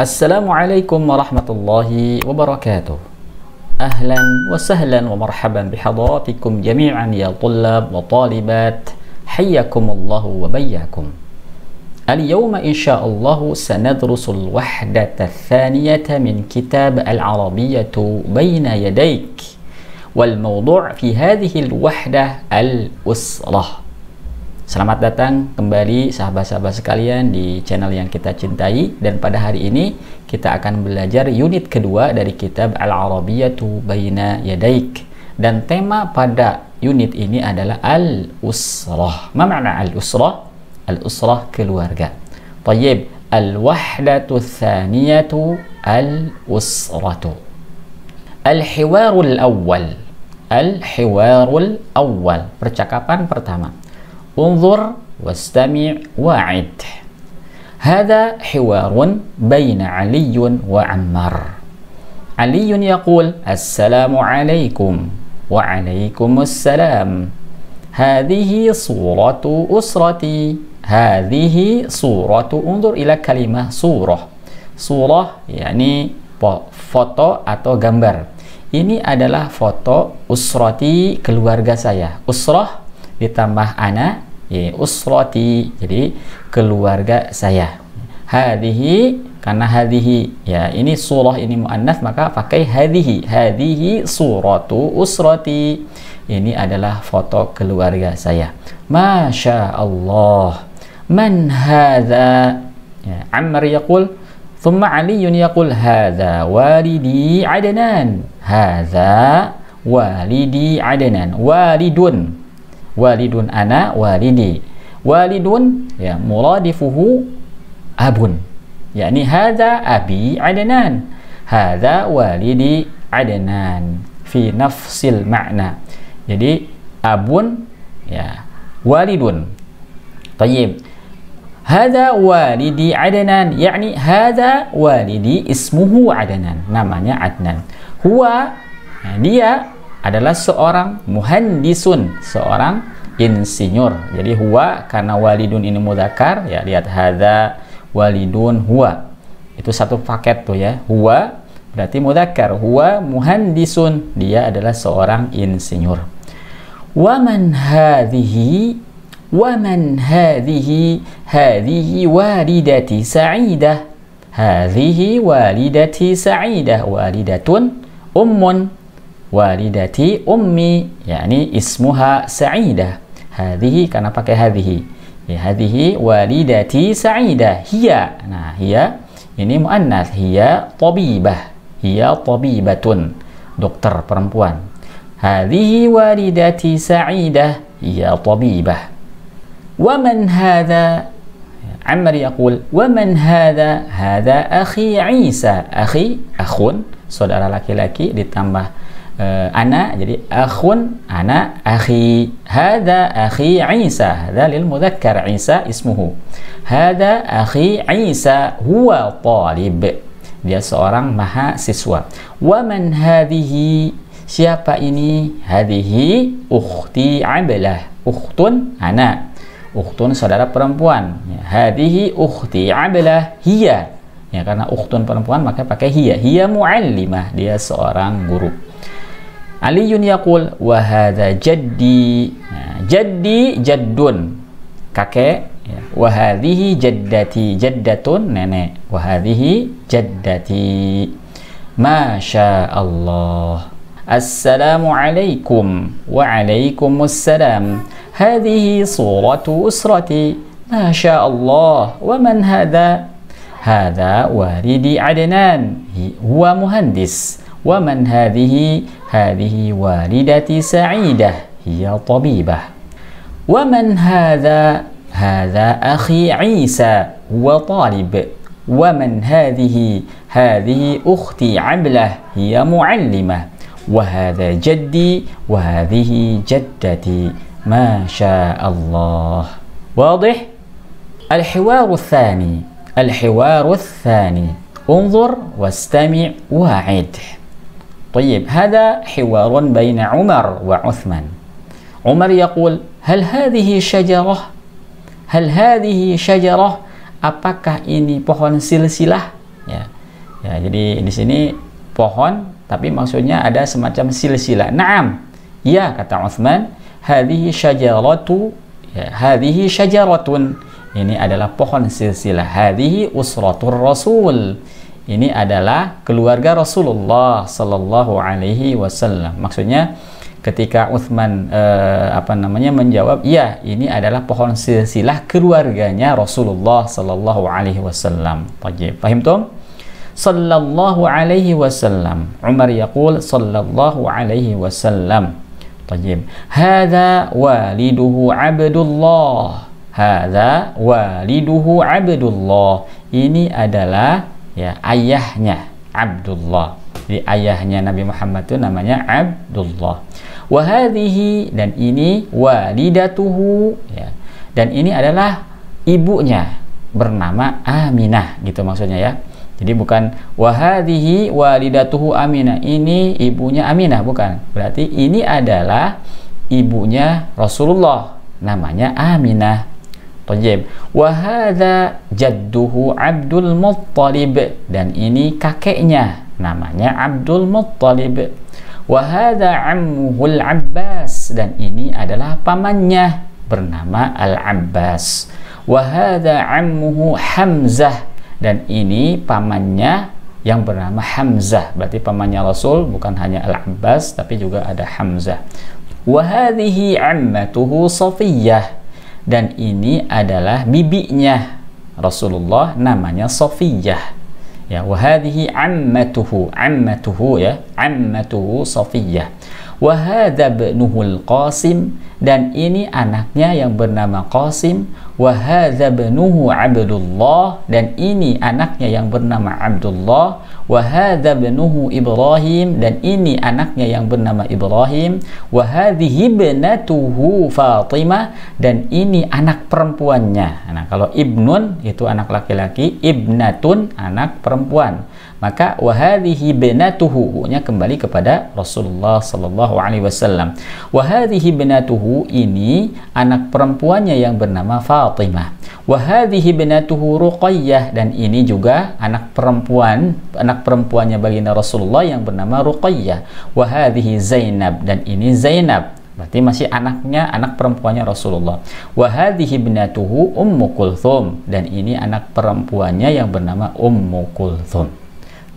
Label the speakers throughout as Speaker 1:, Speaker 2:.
Speaker 1: السلام عليكم ورحمة الله وبركاته أهلا وسهلا ومرحبا بحضراتكم جميعا يا طلاب وطالبات حياكم الله وبياكم اليوم إن شاء الله سندرس الوحدة الثانية من كتاب العربية بين يديك والموضوع في هذه الوحدة الأسرة Selamat datang kembali sahabat-sahabat sekalian di channel yang kita cintai dan pada hari ini kita akan belajar unit kedua dari kitab Al-Arabiyatu Baina Yadaik dan tema pada unit ini adalah Al-Usrah. Apa makna Al-Usrah? Al-Usrah keluarga. Tayyib, Al-Wahdatu Thaniyatu Al-Usratu. Al-Hiwarul Awal. Al-Hiwarul Awal. Percakapan pertama. انظر واستمع واعد هذا حوار بين علي وعمار علي يقول السلام عليكم وعليكم السلام هذه صورة أسرتي هذه صورة انظر إلى كلمة صورة صورة يعني foto atau gambar ini adalah foto usrati keluarga saya usrah ditambah ana ya usrati jadi keluarga saya hadhihi karena hadhihi ya ini surah ini muannats maka pakai hadhihi hadhihi suratu usrati ini adalah foto keluarga saya Masya Allah man hadha ya, Ammar yaqul thumma Aliyun yaqul hadha walidi Adnan hadha walidi Adnan walidun walidun ana walidi walidun ya muradifuhu abun yakni hadza abi adnan hadza walidi adnan fi nafsil makna jadi abun ya walidun tayyib hadza walidi adnan yakni hadza walidi ismuhu adnan namanya adnan huwa ya, dia adalah seorang muhandisun seorang insinyur. Jadi huwa karena walidun ini mudakar, ya lihat hada walidun huwa. Itu satu paket tuh ya. Huwa berarti mudakar. Huwa muhandisun, dia adalah seorang insinyur. Waman hadhihi Waman hadhihi hadhihi walidati sa'idah hadhihi walidati sa'idah walidatun ummun walidati ummi yakni ismuha sa'idah hadhihi karena pakai hadhihi ya hadhihi walidati sa'idah hiya nah hiya ini muannas hiya tabibah hiya tabibatun dokter perempuan hadhihi walidati sa'idah hiya tabibah wa man hadha yaqul wa man hadha hadha akhi Isa akhi akhun saudara laki-laki ditambah uh, ana jadi akhun ana akhi hada akhi Isa hada lil mudzakkar Isa ismuhu hada akhi Isa huwa talib dia seorang mahasiswa wa man hadhihi siapa ini hadhihi ukhti ablah ukhtun ana ukhtun saudara perempuan ya, hadhihi ukhti ablah hiya ya karena ukhtun perempuan maka pakai hiya hiya muallimah dia seorang guru Aliyun yakul wahada jaddi nah, jaddi jaddun kakek ya. wahadihi jaddati jaddatun nenek wahadihi jaddati Masya Allah Assalamualaikum Waalaikumsalam Hadihi suratu usrati Masya Allah Waman hada Hada waridi Adnan Huwa muhandis ومن هذه هذه والدتي سعيدة هي طبيبة ومن هذا هذا أخي عيسى هو طالب ومن هذه هذه أختي عبلة هي معلمة وهذا جدي وهذه جدتي ما شاء الله واضح؟ الحوار الثاني الحوار الثاني انظر واستمع واعد طيب هذا حوار بين عمر وعثمان عمر يقول هل هذه شجرة هل هذه شجرة apakah ini pohon silsilah ya ya jadi di sini pohon tapi maksudnya ada semacam silsilah naam ya kata Uthman hadhihi syajaratu ya hadhihi syajaratun ini adalah pohon silsilah hadhihi usratur rasul ini adalah keluarga Rasulullah Sallallahu Alaihi Wasallam. Maksudnya ketika Uthman eh, apa namanya menjawab, ya ini adalah pohon silsilah keluarganya Rasulullah Sallallahu Alaihi Wasallam. Tajib. Paham tuh? Sallallahu Alaihi Wasallam. Umar yaqul Sallallahu Alaihi Wasallam. Tajib. Hada waliduhu Abdullah. Hada waliduhu Abdullah. Ini adalah ya ayahnya Abdullah Di ayahnya Nabi Muhammad itu namanya Abdullah wahadihi dan ini walidatuhu ya dan ini adalah ibunya bernama Aminah gitu maksudnya ya jadi bukan wahadihi walidatuhu Aminah ini ibunya Aminah bukan berarti ini adalah ibunya Rasulullah namanya Aminah Tajib. hadza jadduhu Abdul Muttalib dan ini kakeknya namanya Abdul Muttalib. ammuhu Al Abbas dan ini adalah pamannya bernama Al Abbas. hadza ammuhu Hamzah dan ini pamannya yang bernama Hamzah berarti pamannya Rasul bukan hanya Al Abbas tapi juga ada Hamzah. hadhihi ammatuhu Safiyyah dan ini adalah bibinya Rasulullah namanya Sofiyah ya wahadhihi ammatuhu ammatuhu ya ammatuhu Sofiyah wahadha ibnuhu qasim dan ini anaknya yang bernama Qasim wahadza benuhu Abdullah dan ini anaknya yang bernama Abdullah wahadza benuhu Ibrahim dan ini anaknya yang bernama Ibrahim wahadhihi benatuhu Fatimah dan ini anak perempuannya nah kalau ibnun itu anak laki-laki ibnatun anak perempuan maka wahadhihi benatuhu nya kembali kepada Rasulullah sallallahu alaihi wasallam wahadhihi benatuhu ini anak perempuannya yang bernama Fatimah Fatimah. Wahadihi binatuhu Ruqayyah dan ini juga anak perempuan anak perempuannya baginda Rasulullah yang bernama Ruqayyah. Wahadihi Zainab dan ini Zainab berarti masih anaknya anak perempuannya Rasulullah wahadihi binatuhu ummu kulthum dan ini anak perempuannya yang bernama ummu kulthum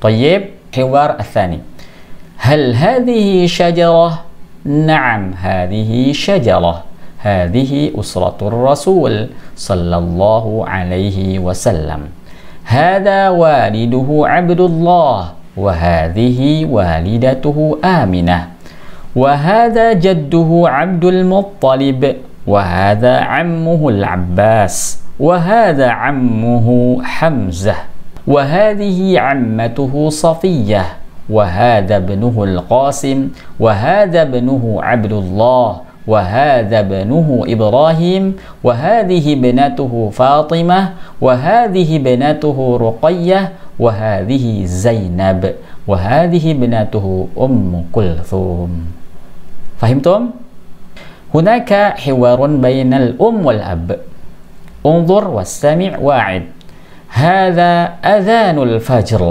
Speaker 1: tayyib hiwar athani hal hadhihi syajarah na'am hadhihi syajarah هذه أسرة الرسول صلى الله عليه وسلم هذا والده عبد الله وهذه والدته آمنة وهذا جده عبد المطلب وهذا عمه العباس وهذا عمه حمزة وهذه عمته صفية وهذا ابنه القاسم وهذا ابنه عبد الله وهذا ابنه إبراهيم وهذه بناته فاطمة وهذه بناته رقية وهذه زينب وهذه بناته أم كلثوم فهمتم؟ هناك حوار بين الأم والأب انظر واستمع واعد هذا أذان الفجر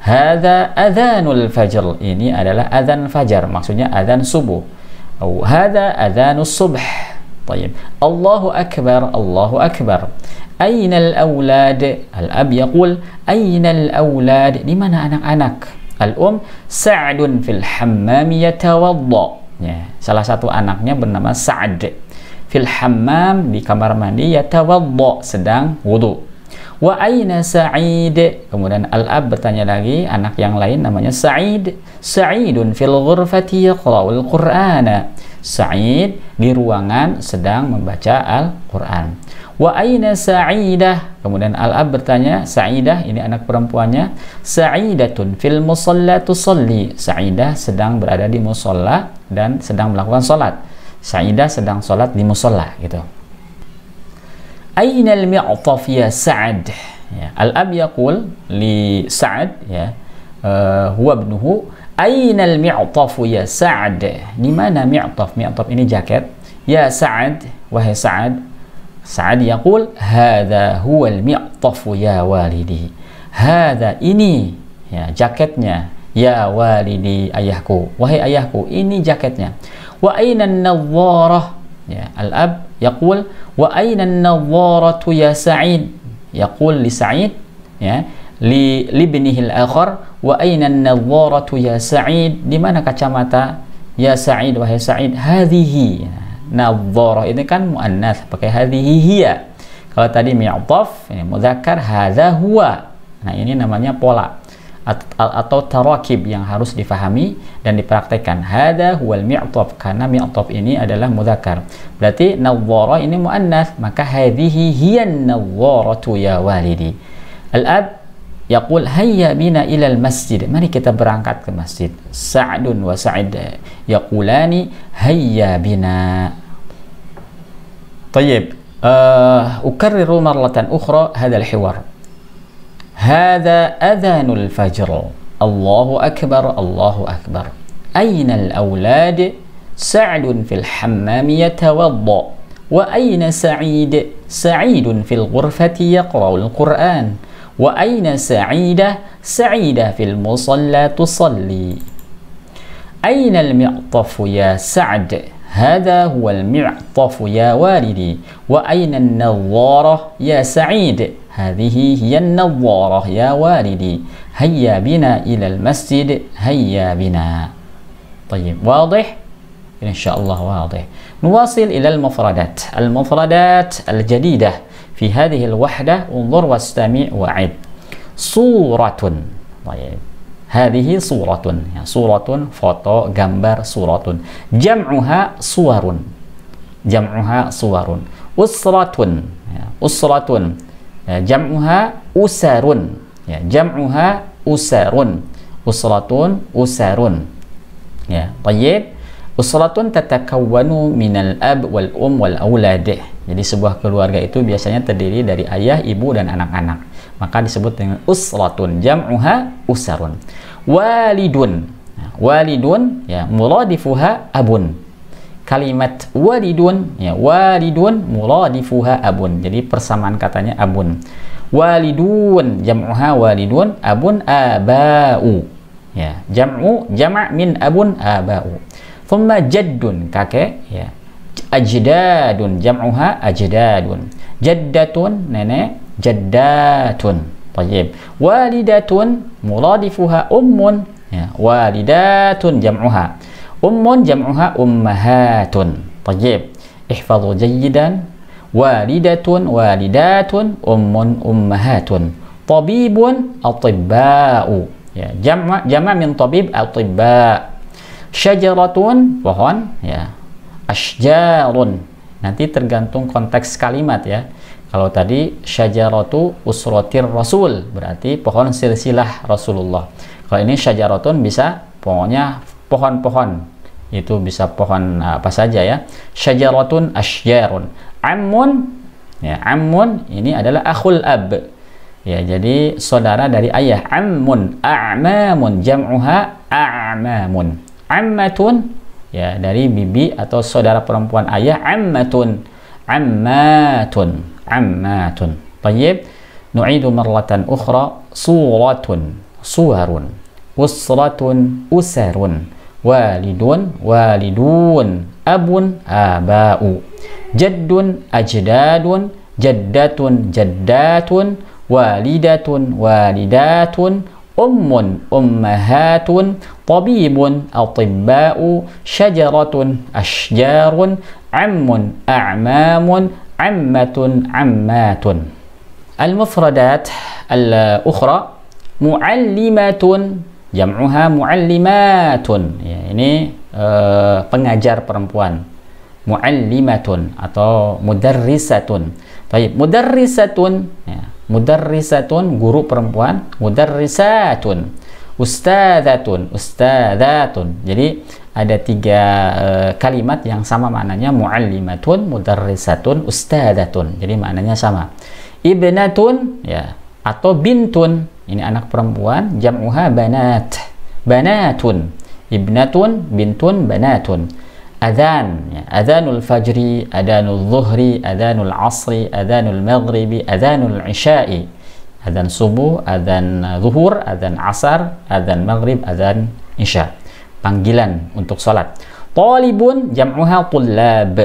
Speaker 1: هذا أذان الفجر ini يعني adalah أذان فجر maksudnya أذان subuh أو هذا أذان الصبح طيب الله أكبر الله أكبر أين الأولاد الأب يقول أين الأولاد لمن أنا أناك الأم سعد في الحمام يتوضأ ya, salah satu anaknya bernama Sa'd fil hammam di kamar mandi yatawaddo sedang wudu wa aina Sa'id kemudian Al-Ab bertanya lagi anak yang lain namanya Sa'id Sa'idun fil ghurfati yaqra'ul Qur'ana Sa'id di ruangan sedang membaca Al-Qur'an wa aina Sa'idah kemudian Al-Ab bertanya Sa'idah ini anak perempuannya Sa'idatun fil musalla tusalli Sa'idah sedang berada di musola dan sedang melakukan solat Sa'idah sedang solat di musola gitu Aynal mi'taf ya Sa'ad? Ya, Al-ab yaqul li Sa'ad ya uh, huwa ibnuhu al mi'taf ya Sa'ad? Di mana mi'taf? Mi'taf ini jaket. Ya Sa'ad, wahai Sa'ad. Sa'ad yaqul hadza al mi'taf ya walidi. Hadza ini ya jaketnya ya walidi ayahku wahai ayahku ini jaketnya wa ainan nadharah ya al ab wa an-nadharatu ya sa'id yaqul li sa'id ya li, Wa aina an-nadharatu ya sa'id di mana kacamata ya Sa'id wahai Sa'id hadhihi nadhara ini kan muannas pakai hadhihi hiya kalau tadi mi'taf ini mudzakkar hadza huwa nah ini namanya pola atau tarakib yang harus difahami dan dipraktekkan. Hada huwal mi'tab karena mi'tab ini adalah mudzakkar. Berarti nawwara ini muannas, maka hadhihi hiyan nawwaratu ya walidi. Al-ab yaqul hayya bina ilal masjid. Mari kita berangkat ke masjid. Sa'dun wa Sa'id yaqulani hayya bina. Tayyib, uh, ukarriru marlatan ukhra al hiwar. هذا أذان الفجر الله أكبر الله أكبر أين الأولاد؟ سعد في الحمام يتوضأ وأين سعيد؟ سعيد في الغرفة يقرأ القرآن وأين سعيدة؟ سعيدة في المصلى تصلي أين المعطف يا سعد؟ هذا هو المعطف يا والدي وأين النظارة يا سعيد؟ هذه هي النظارة يا والدي هيا بنا إلى المسجد هيا بنا طيب واضح؟ إن شاء الله واضح نواصل إلى المفردات المفردات الجديدة في هذه الوحدة انظر واستمع وعد صورة طيب هذه صورة يعني صورة فوتو جمبر صورة جمعها صور جمعها صور أسرة يعني أسرة Ya, jam'uha usarun. Ya, jam'uha usarun. Usratun usarun. Ya, tayyib. Usratun tatakawwanu minal ab wal um wal aulad Jadi sebuah keluarga itu biasanya terdiri dari ayah, ibu, dan anak-anak. Maka disebut dengan usratun. Jam'uha usarun. Walidun. Ya, walidun ya muradifuha abun kalimat walidun ya walidun muladifuha abun jadi persamaan katanya abun walidun jam'uha walidun abun abau ya jam'u jama' min abun abau thumma jaddun kakek ya ajdadun jam'uha ajdadun jaddatun nenek jaddatun tajib walidatun muladifuha ummun ya walidatun jam'uha ummun jam'uha ummahatun tajib ihfadhu jayyidan walidatun walidatun ummun ummahatun tabibun atibba'u ya jama' jama' min tabib atibba' syajaratun pohon ya asjarun nanti tergantung konteks kalimat ya kalau tadi syajaratu usrotir rasul berarti pohon silsilah rasulullah kalau ini syajaratun bisa pohonnya pohon-pohon itu bisa pohon ah, apa saja ya syajaratun asyarun ammun ya ammun ini adalah akhul ab ya jadi saudara dari ayah ammun a'mamun jam'uha a'mamun ammatun ya dari bibi atau saudara perempuan ayah ammatun ammatun ammatun tayyib nu'idu marratan ukhra suratun suharun usratun usarun والد والدون أب آباء جد أجداد جدة جدات والدة والدات أم أمهات طبيب أطباء شجرة أشجار عم أعمام عمة عمات المفردات الأخرى معلمة jam'uha muallimatun ya, ini eh, pengajar perempuan muallimatun atau mudarrisatun baik mudarrisatun ya, mudarrisatun guru perempuan mudarrisatun ustadzatun, ustadzatun. jadi ada tiga eh, kalimat yang sama maknanya muallimatun mudarrisatun ustadzatun. jadi maknanya sama ibnatun ya atau bintun ini anak perempuan jam'uha banat banatun ibnatun bintun banatun Adzan, ya, adzanul fajri adzanul zuhri adzanul asri adzanul maghribi adzanul isya'i Adzan subuh adzan zuhur adzan asar adzan maghrib adzan isya panggilan untuk salat talibun jam'uha tullab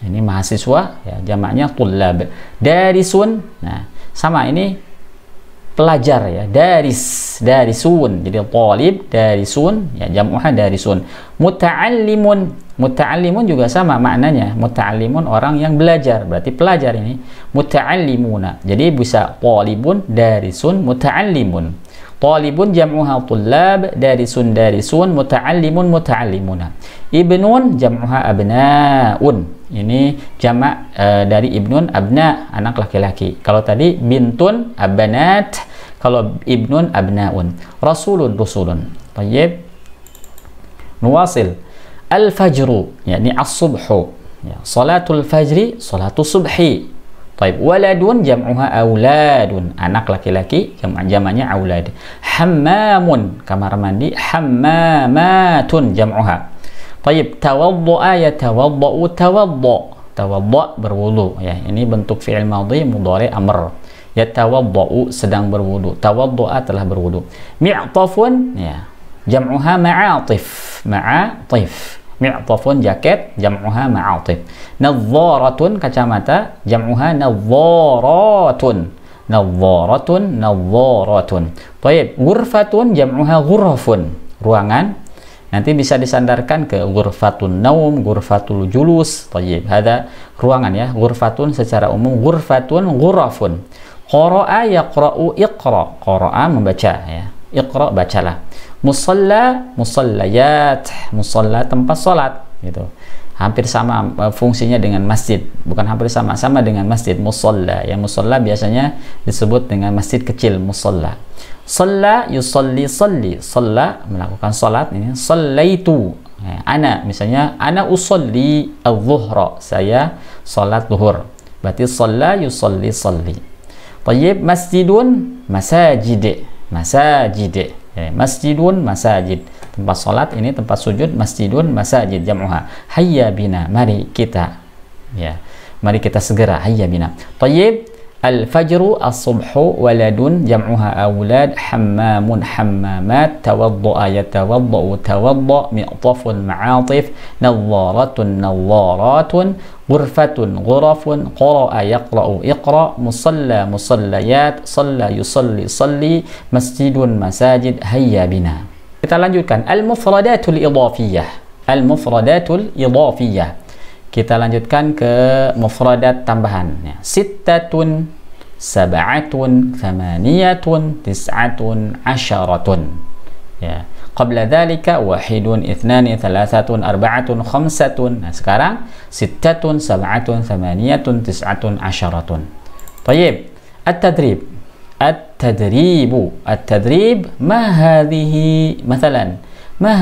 Speaker 1: ini mahasiswa ya jamaknya tullab darisun nah sama ini pelajar ya dari dari sun jadi talib dari sun ya jamuhan dari sun muta'allimun muta'allimun juga sama maknanya muta'allimun orang yang belajar berarti pelajar ini muta'allimuna jadi bisa talibun dari sun muta'allimun Talibun jam'uha sun dari sun muta'allimun muta'allimuna. Ibnun jam'uha abnaun. Ini jamak uh, dari ibnun abna anak laki-laki. Kalau tadi bintun abnat, kalau ibnun abnaun. Rasulun rusulun. Tayyib. Nuwasil. Al-fajru, yakni as-subhu. Ya, salatul fajri, salatul subhi. Taib waladun jam'uha auladun. Anak laki-laki jam'anya jamannya aulad. Hammamun kamar mandi, hammamatun jam'uha. Taib tawaddu'a yatawadda'u tawaddu. Tawaddu' berwudu ya. Ini bentuk fi'il madhi mudhari amr. Yatawadda'u sedang berwudu. Tawaddu'a telah berwudu. Mi'tafun ya. Jam'uha ma'atif. Ma'atif mi'tafun jaket jam'uha ma'atif nadzaratun kacamata jam'uha nadzaratun nadzaratun nadzaratun baik ghurfatun jam'uha ghurafun ruangan nanti bisa disandarkan ke ghurfatun naum ghurfatul julus tayyib ada ruangan ya ghurfatun secara umum ghurfatun ghurafun qara'a yaqra'u iqra qara'a membaca ya Iqra bacalah. Musalla musallayat, musalla tempat salat gitu. Hampir sama eh, fungsinya dengan masjid, bukan hampir sama, sama dengan masjid musalla. Ya musalla biasanya disebut dengan masjid kecil musalla. Salla yusalli salli, salla melakukan salat ini sallaitu Ya, ana misalnya ana usalli adh-dhuhra saya salat zuhur berarti salla yusalli salli tayyib masjidun masajid masajid ya, masjidun masajid tempat sholat ini tempat sujud masjidun masajid jamuha hayya bina mari kita ya mari kita segera hayya bina tayyib الفجر الصبح ولد جمعها أولاد حمام حمامات توضأ يتوضأ توضأ معطف معاطف نظارة نظارات غرفة غرف قرأ يقرأ اقرأ مصلى مصليات صلى يصلي صلي مسجد مساجد هيا بنا المفردات الإضافية المفردات الإضافية kita lanjutkan ke mufradat tambahan ya. sittatun sab'atun thamaniyatun tis'atun asyaratun ya qabla dhalika wahidun ithnani thalathatun arba'atun khamsatun nah sekarang sittatun sab'atun thamaniyatun tis'atun asyaratun طيب التدريب التدريب التدريب ما هذه مثلا ما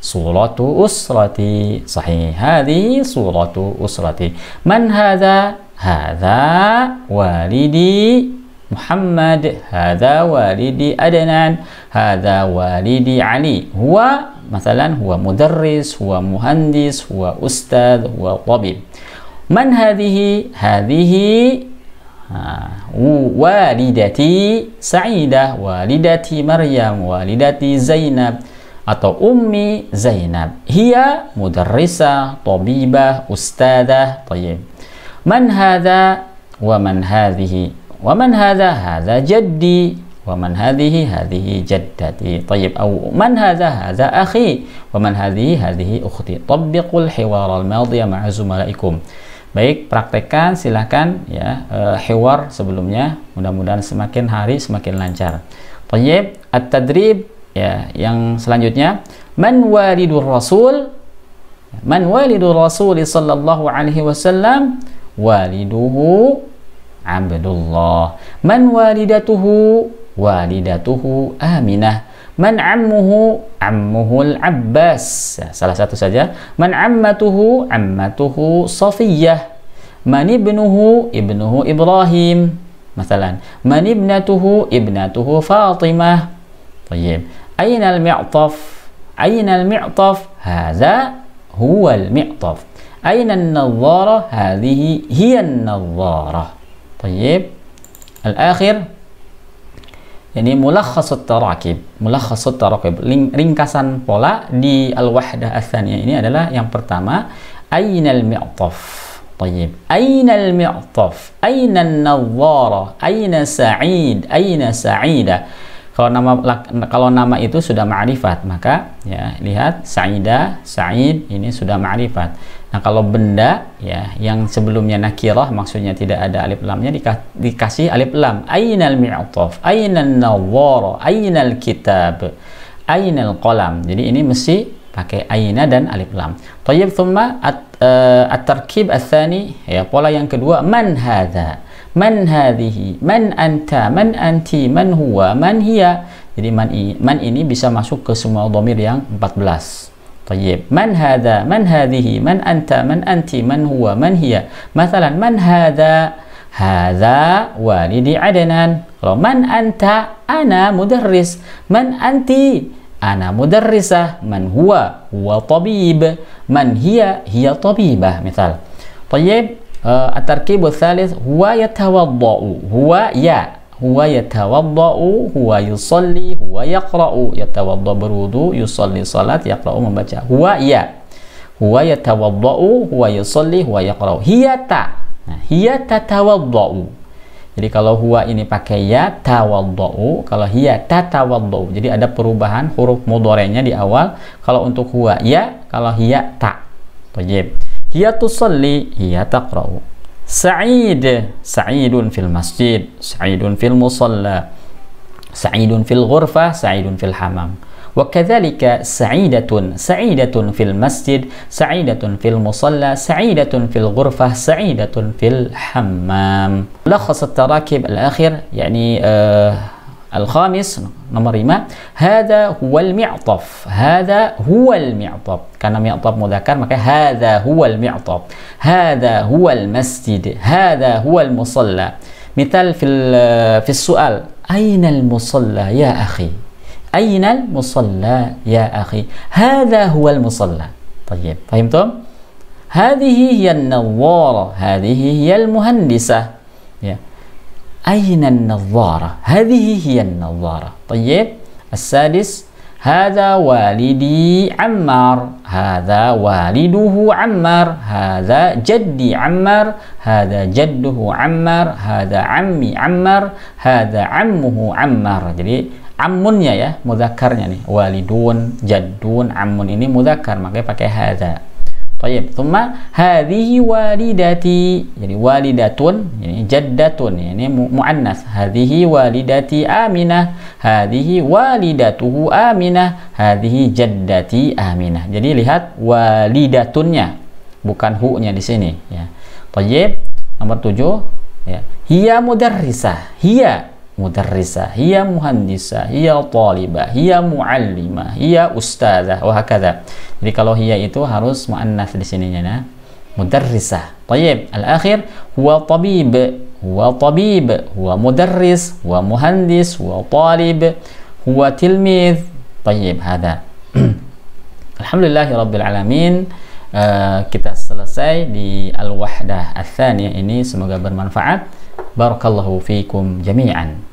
Speaker 1: صورة أسرتي صحيح هذه صورة أسرتي من هذا؟ هذا والدي محمد هذا والدي أدنان هذا والدي علي هو مثلا هو مدرس هو مهندس هو أستاذ هو طبيب من هذه؟ هذه آه، والدتي سعيدة والدتي مريم والدتي زينب atau Ummi Zainab. Hiya mudarrisa, tabibah, ustadah, tayyib. Man hadha wa man hadhihi. Wa man hadha hadha jaddi wa man hadhihi hadhihi jaddati. Tayyib. Au man hadha hadha akhi wa man hadhihi hadhihi ukhti. Tabbiqul hiwar al-madhiya ma'a zumalaikum. Baik, praktekkan silahkan ya uh, hiwar sebelumnya. Mudah-mudahan semakin hari semakin lancar. Tayyib, at-tadrib ya yang selanjutnya man walidur rasul man walidur rasul sallallahu alaihi wasallam waliduhu abdullah man walidatuhu walidatuhu aminah man ammuhu ammuhul abbas ya, salah satu saja man ammatuhu ammatuhu safiyah man ibnuhu ibnuhu ibrahim مثلا من ابنته ابنته فاطمة طيب Ainal mi'taf? Ainal mi'taf? هذا هو mi'taf. Ainal nadhara? Hadhihi hiya nadhara. Tayyib. Al-akhir ini mulakhasut tarakib mulakhasut tarakib ringkasan pola di al-wahdah asaniyah ini adalah yang pertama ainal mi'taf طيب أين المعطف أين النظارة أين سعيد أين سعيدة kalau nama kalau nama itu sudah ma'rifat maka ya lihat Saida Said ini sudah ma'rifat nah kalau benda ya yang sebelumnya nakirah maksudnya tidak ada alif lamnya dika, dikasih alif lam ainal mi'taf ainal nawwar ainal kitab ainal qalam jadi ini mesti pakai aina dan alif lam tayyib thumma at, uh, at-tarkib ats ya pola yang kedua man hadza man hadhihi man anta man anti man huwa man hiya jadi man, i, man ini bisa masuk ke semua domir yang 14 Tayyib. Man hadha, man hadhihi, man anta, man anti, man huwa, man hiya. Masalan, man hadha, hadha walidi Adnan. Kalau man anta, ana mudarris. Man anti, ana mudarrisah. Man huwa, huwa tabib. Man hiya, hiya tabibah. Misal. Tayyib uh, at-tarkibu thalith huwa yatawaddau huwa ya huwa yatawaddau huwa yusalli huwa yaqra'u yatawadda berwudu yusalli salat yaqra'u membaca huwa ya huwa yatawaddau huwa yusalli huwa yaqra'u ta, nah, ta tawaddau jadi kalau huwa ini pakai ya tawaddau kalau hiya tatawaddau jadi ada perubahan huruf mudorenya di awal kalau untuk huwa ya kalau hiya ta Tajib. هي تصلي هي تقرأ سعيد سعيد في المسجد سعيد في المصلى سعيد في الغرفة سعيد في الحمام وكذلك سعيدة سعيدة في المسجد سعيدة في المصلى سعيدة في الغرفة سعيدة في الحمام لخص التراكيب الأخير يعني آه الخامس نمبر ما هذا هو المعطف هذا هو المعطف كان معطف مذكر ما هذا هو المعطف هذا هو المسجد هذا هو المصلى مثال في في السؤال اين المصلى يا اخي اين المصلى يا اخي هذا هو المصلى طيب فهمتم هذه هي النظاره هذه هي المهندسه yeah. أين النظارة هذه هي النظارة طيب السادس هذا والدي عمار هذا والده عمار هذا جدي عمار هذا جده عمار هذا عمي عمار هذا عمه عمار jadi ammunnya ya mudzakarnya nih walidun jaddun ammun ini mudzakkar makanya pakai hadza Tayyib. Thumma hadhihi walidati. Jadi walidatun, yani jaddatun, yani muannas. Hadhihi walidati Aminah. Hadhihi walidatuhu Aminah. Hadhihi jaddati Aminah. Jadi lihat walidatunnya, bukan hu-nya di sini ya. Tayyib. Nomor 7 ya. Hiya mudarrisah. Hiya mudarrisa hiya muhandisa hiya taliba hiya muallima hiya ustazah wa hakadha jadi kalau hiya itu harus muannas di sininya nah mudarrisa tayyib al akhir huwa tabib huwa tabib huwa mudarris huwa muhandis huwa talib huwa tilmiz tayyib hadha alhamdulillahirabbil alamin uh, kita selesai di Al-Wahdah Al-Thaniyah ini semoga bermanfaat Barakallahu fiikum jami'an